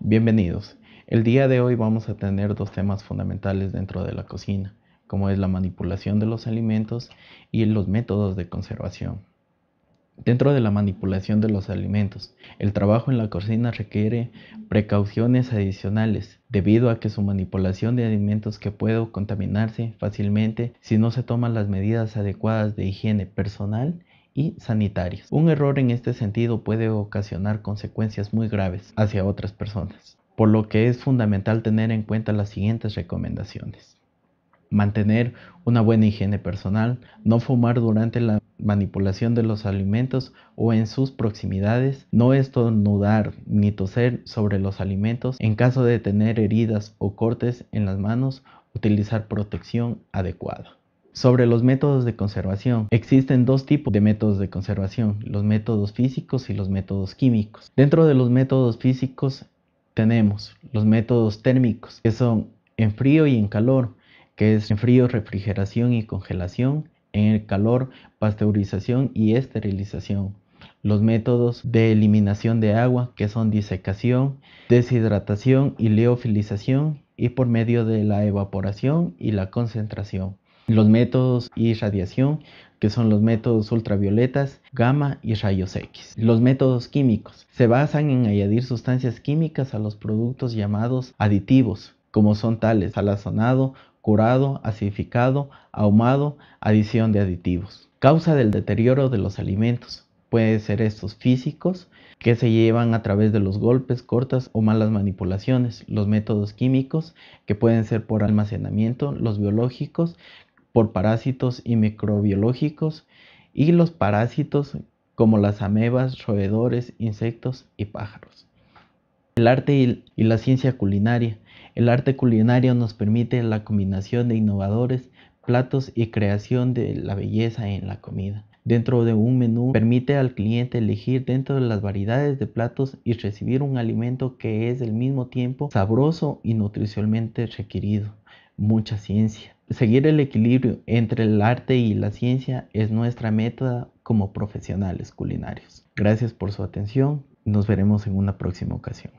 Bienvenidos. El día de hoy vamos a tener dos temas fundamentales dentro de la cocina, como es la manipulación de los alimentos y los métodos de conservación. Dentro de la manipulación de los alimentos, el trabajo en la cocina requiere precauciones adicionales debido a que su manipulación de alimentos que puede contaminarse fácilmente si no se toman las medidas adecuadas de higiene personal sanitarias. Un error en este sentido puede ocasionar consecuencias muy graves hacia otras personas, por lo que es fundamental tener en cuenta las siguientes recomendaciones. Mantener una buena higiene personal, no fumar durante la manipulación de los alimentos o en sus proximidades, no estornudar ni toser sobre los alimentos en caso de tener heridas o cortes en las manos, utilizar protección adecuada. Sobre los métodos de conservación, existen dos tipos de métodos de conservación, los métodos físicos y los métodos químicos. Dentro de los métodos físicos tenemos los métodos térmicos, que son en frío y en calor, que es en frío refrigeración y congelación, en el calor pasteurización y esterilización. Los métodos de eliminación de agua, que son disecación, deshidratación y leofilización, y por medio de la evaporación y la concentración los métodos y radiación, que son los métodos ultravioletas, gamma y rayos X. Los métodos químicos se basan en añadir sustancias químicas a los productos llamados aditivos, como son tales salazonado, curado, acidificado, ahumado, adición de aditivos. Causa del deterioro de los alimentos. Puede ser estos físicos que se llevan a través de los golpes, cortas o malas manipulaciones, los métodos químicos que pueden ser por almacenamiento, los biológicos por parásitos y microbiológicos y los parásitos como las amebas, roedores, insectos y pájaros. El arte y la ciencia culinaria. El arte culinario nos permite la combinación de innovadores platos y creación de la belleza en la comida. Dentro de un menú permite al cliente elegir dentro de las variedades de platos y recibir un alimento que es al mismo tiempo sabroso y nutricionalmente requerido. Mucha ciencia. Seguir el equilibrio entre el arte y la ciencia es nuestra meta como profesionales culinarios. Gracias por su atención. Nos veremos en una próxima ocasión.